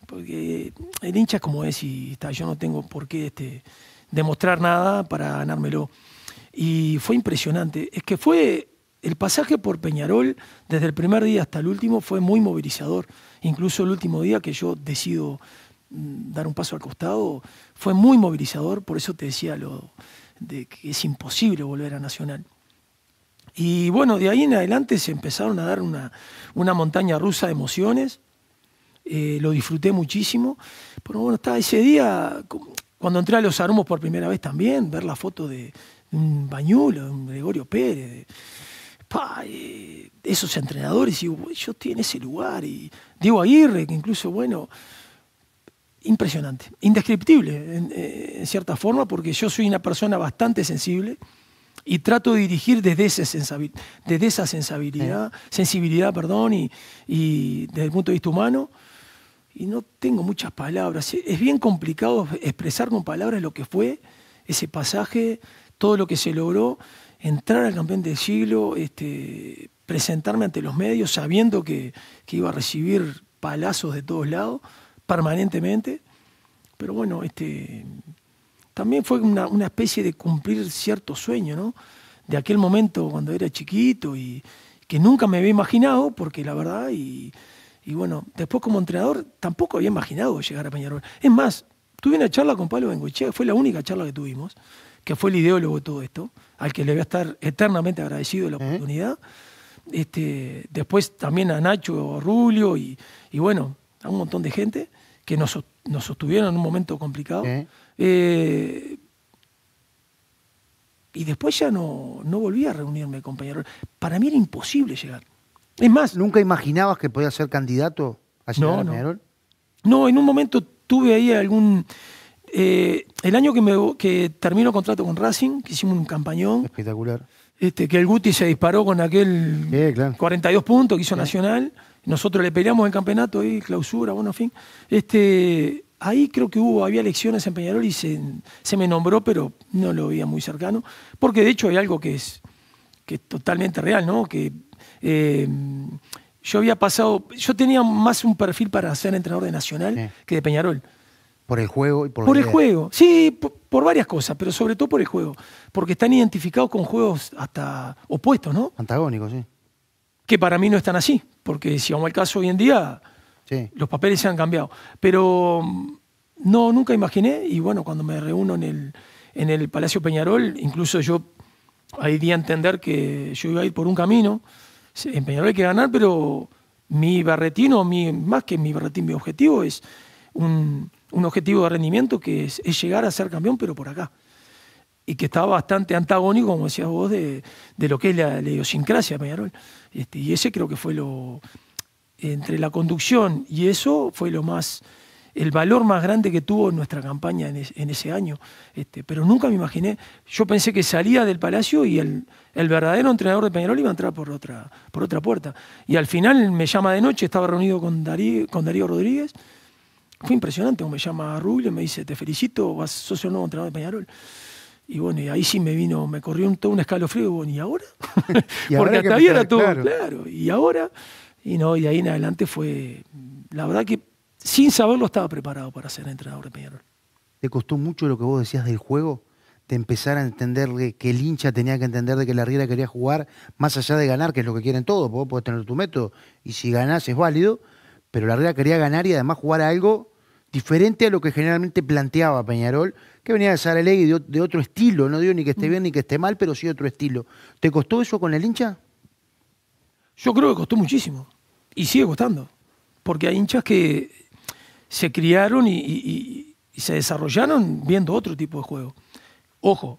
Porque el hincha es como es y está, yo no tengo por qué este, demostrar nada para ganármelo. Y fue impresionante. Es que fue el pasaje por Peñarol, desde el primer día hasta el último, fue muy movilizador. Incluso el último día que yo decido mm, dar un paso al costado, fue muy movilizador, por eso te decía lo de que es imposible volver a Nacional. Y bueno, de ahí en adelante se empezaron a dar una, una montaña rusa de emociones. Eh, lo disfruté muchísimo. Pero bueno, estaba ese día, cuando entré a los Arumos por primera vez también, ver la foto de, un Bañulo, de un Gregorio Pérez, pa, eh, esos entrenadores, y yo estoy en ese lugar. Y Diego Aguirre, que incluso, bueno, impresionante, indescriptible eh, en, cierta forma, porque yo soy una persona bastante sensible y trato de dirigir desde, esa sensibilidad, sensibilidad perdón, y, desde el punto de vista humano. Y no tengo muchas palabras. Es bien complicado expresar con palabras lo que fue ese pasaje, todo lo que se logró, entrar al campeón del siglo, este, presentarme ante los medios sabiendo que iba a recibir palazos de todos lados permanentemente. Pero bueno, este, también fue una, especie de cumplir cierto sueño, ¿no? De aquel momento cuando era chiquito y que nunca me había imaginado, porque la verdad, y, bueno, después como entrenador tampoco había imaginado llegar a Peñarol. Es más, tuve una charla con Pablo Que fue la única charla que tuvimos, que fue el ideólogo de todo esto, al que le voy a estar eternamente agradecido de la oportunidad. Este, después también a Nacho, a Rulio y bueno, a un montón de gente que nos, sostuvieron en un momento complicado. Eh, y después ya no, volví a reunirme con Peñarol. Para mí era imposible llegar. Es más. ¿Nunca imaginabas que podía ser candidato a llegar Peñarol? No. en un momento tuve ahí algún. Eh, el año que, me, que terminó contrato con Racing, que hicimos un campañón. Espectacular. Este, que el Guti se disparó con aquel 42 puntos que hizo Nacional nosotros le peleamos el campeonato y clausura, bueno, fin. Este, ahí creo que hubo, había elecciones en Peñarol y se, me nombró, pero no lo veía muy cercano, porque de hecho hay algo que es, que totalmente real, ¿no? Que eh, yo había pasado, yo tenía más un perfil para ser entrenador de Nacional que de Peñarol. Por el juego y por, por el juego, sí, por, varias cosas, pero sobre todo por el juego, porque están identificados con juegos hasta opuestos, ¿no? Antagónicos, sí que para mí no están así, porque si vamos al caso hoy en día, los papeles se han cambiado. Pero mm, no, nunca imaginé, y bueno, cuando me reúno en el, en el Palacio Peñarol, incluso yo ahí di a entender que yo iba a ir por un camino, en Peñarol hay que ganar, pero mi barretino, mi, más que mi barretín, mi objetivo es un, objetivo de rendimiento que es llegar a ser campeón, pero por acá y que estaba bastante antagónico, como decías vos, de, lo que es la, idiosincrasia de Peñarol. Este, y ese creo que fue lo, entre la conducción y eso fue lo más, el valor más grande que tuvo nuestra campaña en, ese año. Este, pero nunca me imaginé, yo pensé que salía del Palacio y el, el, verdadero entrenador de Peñarol iba a entrar por otra, por otra puerta. Y al final me llama de noche, estaba reunido con Darío, con Darío Rodríguez. Fue impresionante, me llama Rubio, me dice, te felicito, vas, sos el nuevo entrenador de Peñarol. Y bueno, y ahí sí me vino, me corrió un, todo un escalofrío, y bueno, ¿y ahora? Porque hasta ahí era todo, claro. Y ahora, y no, y ahí en adelante fue, la verdad que sin saberlo estaba preparado para ser entrenador de Peñarol. ¿Te costó mucho lo que vos decías del juego? De empezar a entender que el hincha tenía que entender de que la Riera quería jugar más allá de ganar, que es lo que quieren todos, vos podés tener tu método y si ganás es válido, pero la Riera quería ganar y además jugar a algo diferente a lo que generalmente planteaba Peñarol, que venía de Saralegui de, de otro estilo, no digo ni que esté mm. bien ni que esté mal, pero sí otro estilo. ¿Te costó eso con el hincha? Yo creo que costó muchísimo y sigue costando, porque hay hinchas que se criaron y, se desarrollaron viendo otro tipo de juego. Ojo,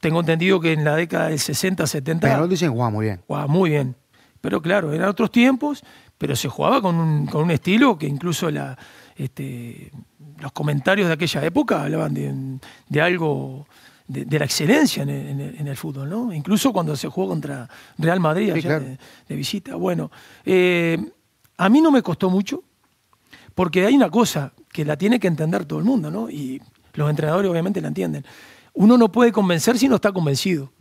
tengo entendido que en la década del 60, 70... Peñarol dicen, jugaba muy bien. Jugaba muy bien. Pero claro, eran otros tiempos, pero se jugaba con un estilo que incluso la, este, los comentarios de aquella época hablaban de, algo, de, la excelencia en el, fútbol, ¿no? Incluso cuando se jugó contra Real Madrid allá de, visita. Bueno, eh, a mí no me costó mucho, porque hay una cosa que la tiene que entender todo el mundo, Y los entrenadores obviamente la entienden. Uno no puede convencer si no está convencido.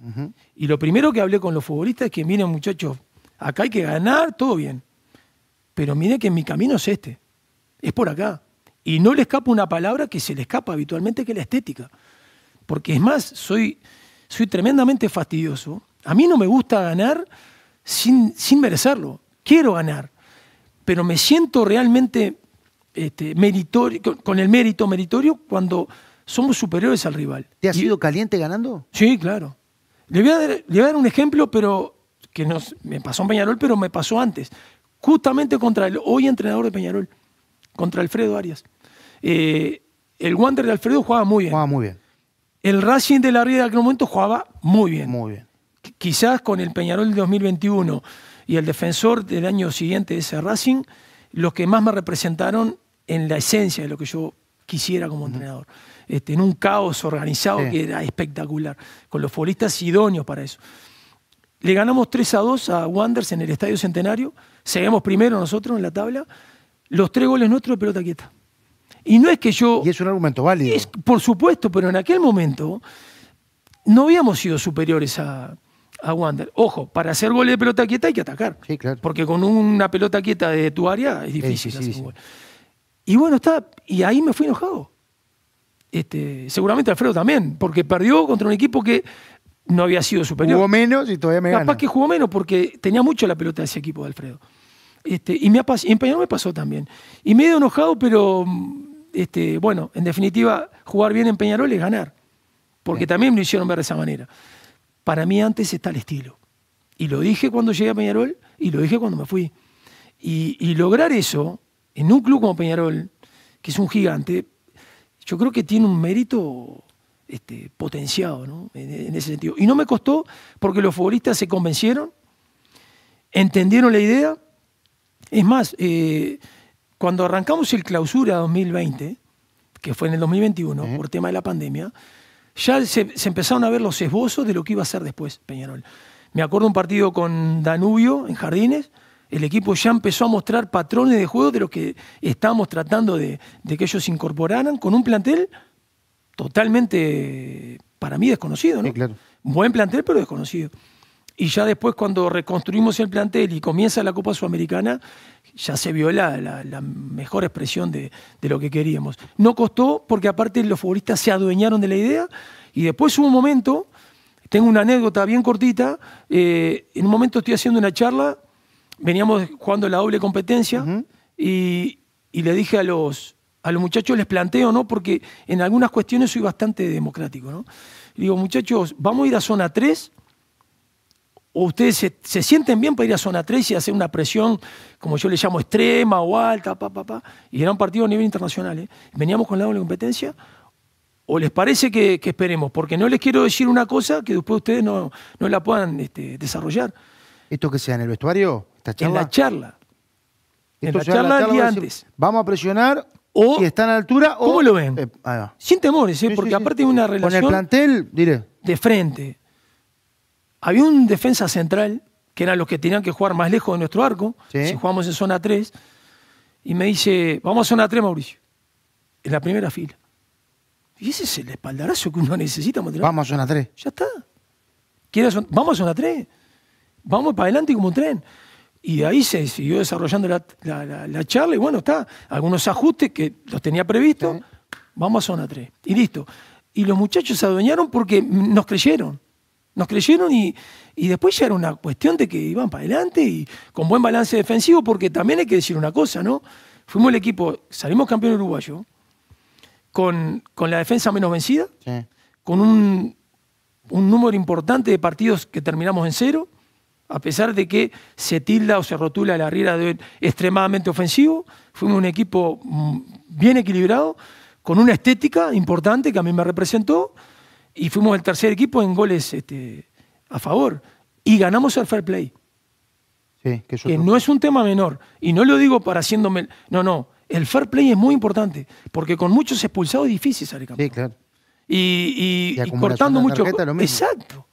Y lo primero que hablé con los futbolistas es que, miren muchachos, acá hay que ganar, todo bien. Pero miren que mi camino es este es por acá. Y no le escapa una palabra que se le escapa habitualmente, que es la estética. Porque es más, soy, soy tremendamente fastidioso. A mí no me gusta ganar sin, sin merecerlo. Quiero ganar. Pero me siento realmente este, meritorio, con el mérito meritorio cuando somos superiores al rival. ¿Te has sido caliente ganando? Sí, claro. Le voy, a dar, un ejemplo, pero que me pasó en Peñarol, pero me pasó antes. Justamente contra el hoy entrenador de Peñarol contra Alfredo Arias. Eh, el Wander de Alfredo jugaba muy bien. Jugaba muy bien. El Racing de la Riera de aquel momento jugaba muy bien. Muy bien. Quizás con el Peñarol del 2021 y el defensor del año siguiente de ese Racing, los que más me representaron en la esencia de lo que yo quisiera como entrenador. Este, en un caos organizado que era espectacular, con los futbolistas idóneos para eso. Le ganamos 3 a 2 a Wanders en el Estadio Centenario, seguimos primero nosotros en la tabla los tres goles nuestros de pelota quieta. Y no es que yo... Y es un argumento válido. Es, por supuesto, pero en aquel momento no habíamos sido superiores a, Wander. Ojo, para hacer goles de pelota quieta hay que atacar. Sí, claro. Porque con una pelota quieta de tu área es difícil Y bueno, está, y ahí me fui enojado. Este, seguramente Alfredo también, porque perdió contra un equipo que no había sido superior. Jugó menos y todavía me Capaz que jugó menos porque tenía mucho la pelota de ese equipo de Alfredo. Este, y, me en Peñarol me pasó también. Y medio enojado, pero este, bueno, en definitiva, jugar bien en Peñarol es ganar. Porque también lo hicieron ver de esa manera. Para mí antes está el estilo. Y lo dije cuando llegué a Peñarol y lo dije cuando me fui. Y, lograr eso en un club como Peñarol, que es un gigante, yo creo que tiene un mérito este, potenciado ¿no? en ese sentido. Y no me costó porque los futbolistas se convencieron, entendieron la idea es más, eh, cuando arrancamos el clausura 2020, que fue en el 2021, por tema de la pandemia, ya se, empezaron a ver los esbozos de lo que iba a ser después Peñarol. Me acuerdo un partido con Danubio en Jardines, el equipo ya empezó a mostrar patrones de juego de lo que estábamos tratando de, que ellos incorporaran con un plantel totalmente, para mí, desconocido. ¿no? claro. Buen plantel, pero desconocido y ya después cuando reconstruimos el plantel y comienza la Copa Sudamericana, ya se vio la, mejor expresión de, lo que queríamos. No costó porque aparte los futbolistas se adueñaron de la idea y después hubo un momento, tengo una anécdota bien cortita, eh, en un momento estoy haciendo una charla, veníamos jugando la doble competencia y, le dije a los, a los muchachos les planteo, ¿no? Porque en algunas cuestiones soy bastante democrático, ¿no? Digo, muchachos, vamos a ir a zona 3 o ustedes se, sienten bien para ir a zona 3 y hacer una presión, como yo le llamo, extrema o alta, pa, pa, y era un partido a nivel internacional. ¿eh? ¿Veníamos con la doble competencia? ¿O les parece que, esperemos? Porque no les quiero decir una cosa que después ustedes no, no la puedan este, desarrollar. ¿Esto que sea en el vestuario? En la charla. en la charla, del antes. Vamos a presionar o, si están a altura o... ¿Cómo lo ven? Eh, Sin temores, ¿eh? porque aparte hay una relación... Con el plantel, diré. De frente había un defensa central, que eran los que tenían que jugar más lejos de nuestro arco, si jugamos en zona 3, y me dice, vamos a zona 3, Mauricio, en la primera fila. Y ese es el espaldarazo que uno necesita. Vamos a zona 3. Ya está. Vamos a zona 3. Vamos para adelante como un tren. Y de ahí se siguió desarrollando la, charla y bueno, está. Algunos ajustes que los tenía previsto. Vamos a zona 3. Y listo. Y los muchachos se adueñaron porque nos creyeron. Nos creyeron y, después ya era una cuestión de que iban para adelante y con buen balance defensivo, porque también hay que decir una cosa, ¿no? Fuimos el equipo, salimos campeón uruguayo, con, la defensa menos vencida, con un, un número importante de partidos que terminamos en cero, a pesar de que se tilda o se rotula la riera de extremadamente ofensivo, fuimos un equipo mm, bien equilibrado, con una estética importante que a mí me representó, y fuimos el tercer equipo en goles este, a favor y ganamos el fair play. que, no es un tema menor. Y no lo digo para haciéndome... No, no. El fair play es muy importante porque con muchos expulsados es difícil salir campeón. Sí, claro. Y, cortando mucho... Exacto.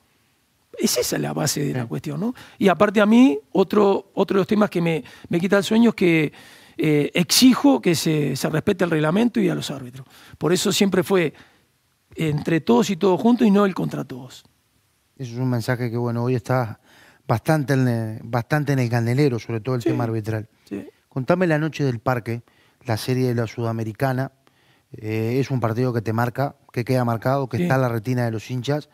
Es esa la base de la cuestión, ¿no? Y aparte a mí, otro, otro de los temas que me, me quita el sueño es que eh, exijo que se, se respete el reglamento y a los árbitros. Por eso siempre fue entre todos y todos juntos y no el contra todos. Eso es un mensaje que, bueno, hoy está bastante en el, bastante en el candelero, sobre todo el tema arbitral. Contame la noche del parque, la serie de la Sudamericana. Eh, es un partido que te marca, que queda marcado, que está en la retina de los hinchas.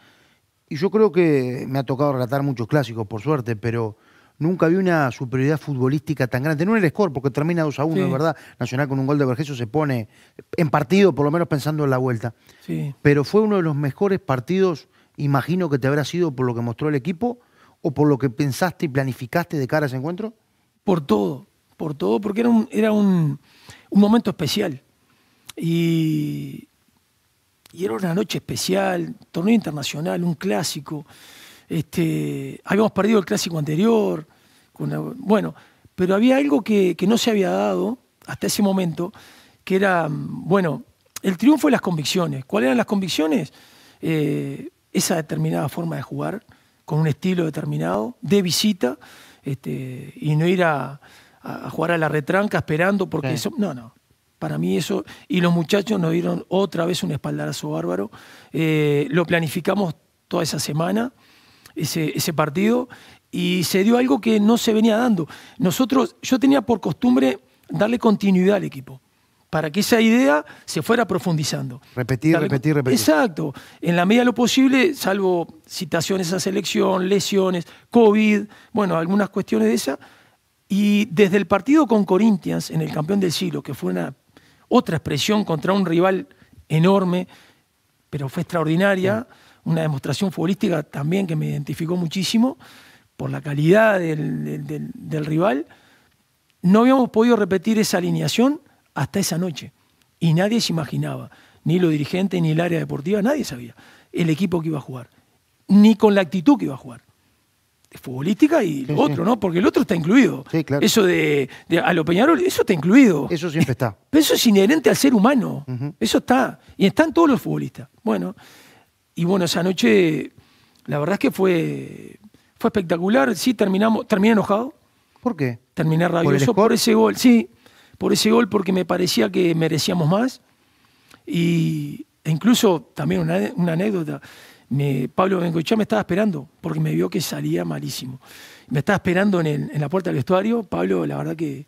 Y yo creo que me ha tocado relatar muchos clásicos, por suerte, pero Nunca vi una superioridad futbolística tan grande. No en el score, porque termina 2 a 1, verdad. Nacional con un gol de Vergesio se pone en partido, por lo menos pensando en la vuelta. Sí. Pero fue uno de los mejores partidos, imagino que te habrá sido por lo que mostró el equipo o por lo que pensaste y planificaste de cara a ese encuentro. Por todo, por todo, porque era un, era un momento especial. Y, y era una noche especial, torneo internacional, un clásico. Este, habíamos perdido el clásico anterior. bueno, pero había algo que, no se había dado hasta ese momento, que era, bueno, el triunfo de las convicciones. ¿Cuáles eran las convicciones? Eh, esa determinada forma de jugar, con un estilo determinado, de visita, este, y no ir a, jugar a la retranca esperando, porque eso. No, no. Para mí eso. Y los muchachos nos dieron otra vez un espaldarazo bárbaro. Eh, lo planificamos toda esa semana ese, partido y se dio algo que no se venía dando. Nosotros, yo tenía por costumbre darle continuidad al equipo para que esa idea se fuera profundizando. Repetir, repetir, repetir. Exacto. En la medida de lo posible, salvo citaciones a selección, lesiones, COVID, bueno, algunas cuestiones de esas. Y desde el partido con Corinthians, en el campeón del siglo, que fue una otra expresión contra un rival enorme, pero fue extraordinaria una demostración futbolística también que me identificó muchísimo por la calidad del, rival. No habíamos podido repetir esa alineación hasta esa noche y nadie se imaginaba, ni los dirigentes, ni el área deportiva, nadie sabía el equipo que iba a jugar, ni con la actitud que iba a jugar futbolística y lo otro, ¿no? Porque el otro está incluido. Sí, claro. Eso de, de, a Peñarol, eso está incluido. Eso siempre está. Pero eso es inherente al ser humano. Eso está. Y están todos los futbolistas. Bueno, y bueno, esa noche, la verdad es que fue, fue espectacular. Sí, terminamos, terminé enojado. ¿Por qué? Terminé rabioso ¿Por, ese gol. Sí, por ese gol porque me parecía que merecíamos más. Y e incluso también una, anécdota. Pablo Bengoichá me estaba esperando porque me vio que salía malísimo. Me estaba esperando en, la puerta del vestuario. Pablo, la verdad que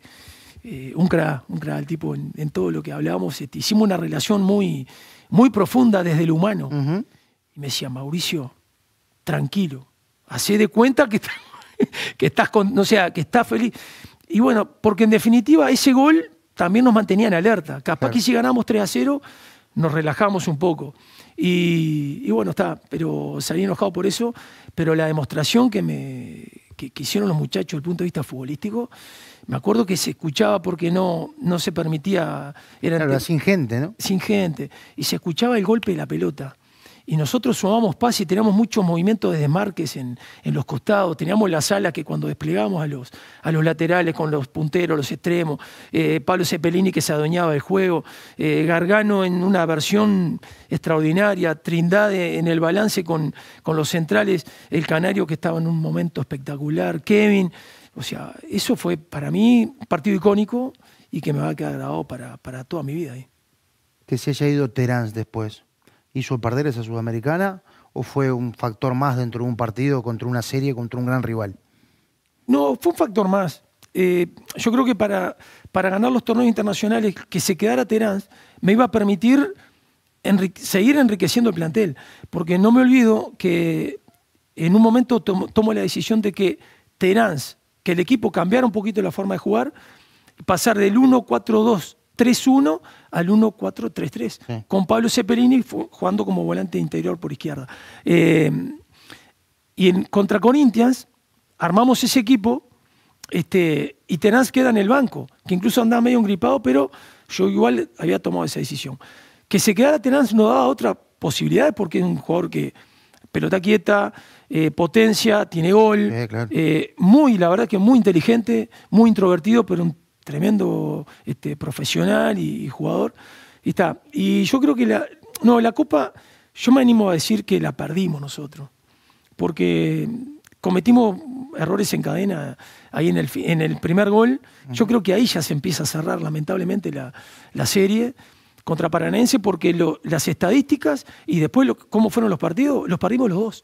eh, un cra, un cra, el tipo en, todo lo que hablábamos. Este, hicimos una relación muy, muy profunda desde el humano. Y me decía, Mauricio, tranquilo, hacé de cuenta que, que estás con, que feliz. Y bueno, porque en definitiva ese gol también nos mantenía en alerta. Capaz que si ganamos 3 a 0, nos relajamos un poco. Y, bueno, está, pero salí enojado por eso, pero la demostración que me hicieron los muchachos desde el punto de vista futbolístico, me acuerdo que se escuchaba porque no, no se permitía... era claro, sin gente, ¿no? Sin gente. Y se escuchaba el golpe de la pelota y nosotros sumamos paz y teníamos muchos movimientos desde Márquez en, los costados, teníamos la sala que cuando desplegábamos a los, a los laterales con los punteros, los extremos, eh, Pablo Cepelini que se adueñaba del juego, eh, Gargano en una versión extraordinaria, Trindade en el balance con, los centrales, el Canario que estaba en un momento espectacular, Kevin, o sea, eso fue para mí un partido icónico y que me va a quedar grabado para, toda mi vida. Que se haya ido Terán después hizo perder esa Sudamericana o fue un factor más dentro de un partido, contra una serie, contra un gran rival? No, fue un factor más. Eh, yo creo que para, para ganar los torneos internacionales, que se quedara Terán, me iba a permitir seguir enriqueciendo el plantel. Porque no me olvido que en un momento tomo, la decisión de que Terán, que el equipo cambiara un poquito la forma de jugar, pasar del 1-4-2 3-1 al 1-4-3-3, con Pablo Seperini jugando como volante interior por izquierda. Eh, y en, contra Corinthians armamos ese equipo este, y Tenaz queda en el banco, que incluso andaba medio gripado pero yo igual había tomado esa decisión. Que se quedara Tenaz no daba otra posibilidad porque es un jugador que pelota quieta, eh, potencia, tiene gol, eh, muy, la verdad que muy inteligente, muy introvertido, pero un tremendo este, profesional y, jugador. Y está. Y yo creo que la. No, la Copa, yo me animo a decir que la perdimos nosotros. Porque cometimos errores en cadena ahí en el, en el primer gol. Yo creo que ahí ya se empieza a cerrar, lamentablemente, la, serie contra Paranense, porque las estadísticas y después cómo fueron los partidos, los perdimos los dos.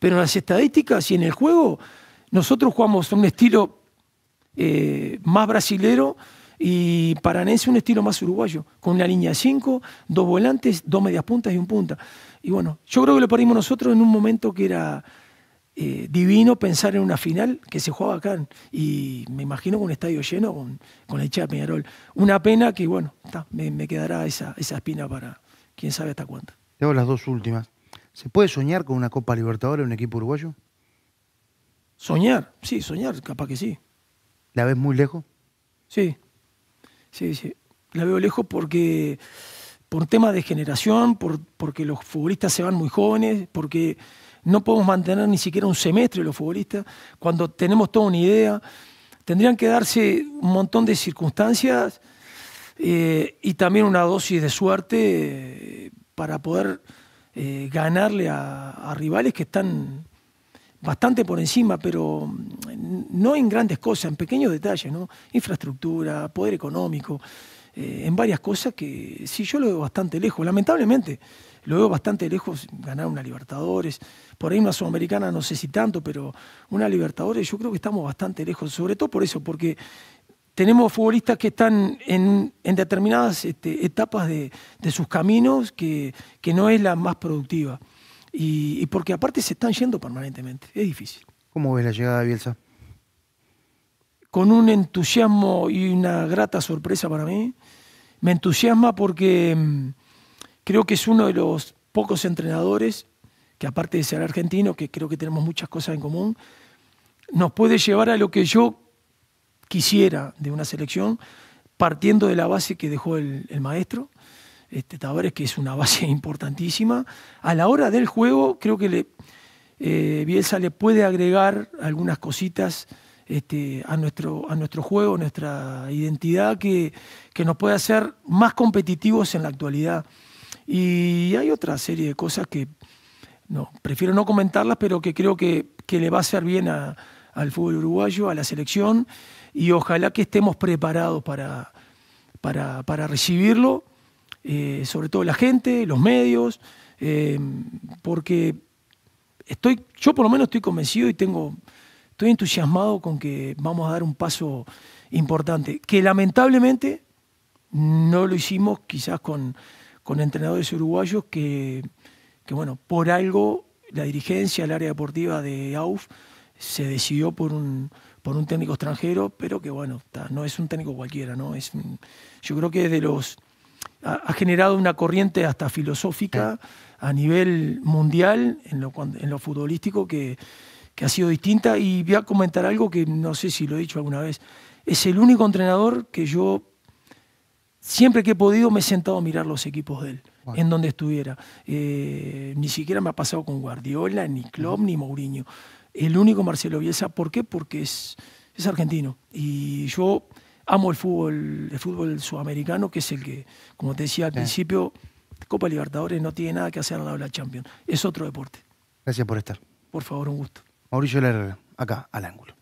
Pero las estadísticas y en el juego, nosotros jugamos un estilo eh, más brasilero y paranense un estilo más uruguayo, con una línea 5, dos volantes, dos medias puntas y un punta. Y bueno, yo creo que lo perdimos nosotros en un momento que era eh, divino pensar en una final que se jugaba acá, y me imagino con un estadio lleno, con, con la de Peñarol. Una pena que, bueno, me, quedará esa, esa espina para quién sabe hasta cuánto. tengo las dos últimas. ¿Se puede soñar con una Copa Libertadores en un equipo uruguayo? Soñar, sí, soñar, capaz que sí. ¿La ves muy lejos? Sí, sí, sí. La veo lejos porque por temas de generación, por, porque los futbolistas se van muy jóvenes, porque no podemos mantener ni siquiera un semestre los futbolistas, cuando tenemos toda una idea, tendrían que darse un montón de circunstancias eh, y también una dosis de suerte eh, para poder eh, ganarle a rivales que están bastante por encima, pero no en grandes cosas, en pequeños detalles, ¿no? Infraestructura, poder económico, eh, en varias cosas que sí yo lo veo bastante lejos, lamentablemente. Lo veo bastante lejos ganar una Libertadores, por ahí una Sudamericana no sé si tanto, pero una Libertadores yo creo que estamos bastante lejos, sobre todo por eso, porque tenemos futbolistas que están en, determinadas este, etapas de, sus caminos que no es la más productiva. Y, porque aparte se están yendo permanentemente, es difícil. ¿Cómo ves la llegada de Bielsa? Con un entusiasmo y una grata sorpresa para mí. Me entusiasma porque mm, creo que es uno de los pocos entrenadores, que aparte de ser argentino, que creo que tenemos muchas cosas en común, nos puede llevar a lo que yo quisiera de una selección, partiendo de la base que dejó el maestro este, que es una base importantísima. A la hora del juego, creo que eh, Bielsa le puede agregar algunas cositas este, a, nuestro, a nuestro juego, nuestra identidad, que, que nos puede hacer más competitivos en la actualidad. Y hay otra serie de cosas que no, prefiero no comentarlas, pero que creo que, le va a hacer bien al fútbol uruguayo, a la selección, y ojalá que estemos preparados para, para, para recibirlo eh, sobre todo la gente, los medios, eh, porque estoy, yo por lo menos estoy convencido y tengo, estoy entusiasmado con que vamos a dar un paso importante, que lamentablemente no lo hicimos quizás con, entrenadores uruguayos que, bueno, por algo la dirigencia, el área deportiva de AUF se decidió por un, por un técnico extranjero, pero que bueno, no es un técnico cualquiera, ¿no? Es, yo creo que de los ha, generado una corriente hasta filosófica a nivel mundial en lo, futbolístico que, ha sido distinta. Y voy a comentar algo que no sé si lo he dicho alguna vez. Es el único entrenador que yo, siempre que he podido, me he sentado a mirar los equipos de él, en donde estuviera. Eh, ni siquiera me ha pasado con Guardiola, ni Klopp, ni Mourinho. El único Marcelo Bielsa. ¿Por qué? Porque es, es argentino. Y yo amo el fútbol, el fútbol sudamericano, que es el que, como te decía al principio, Copa Libertadores no tiene nada que hacer al lado de la Champions. Es otro deporte. Gracias por estar. Por favor, un gusto. Mauricio Herrera, acá, al ángulo.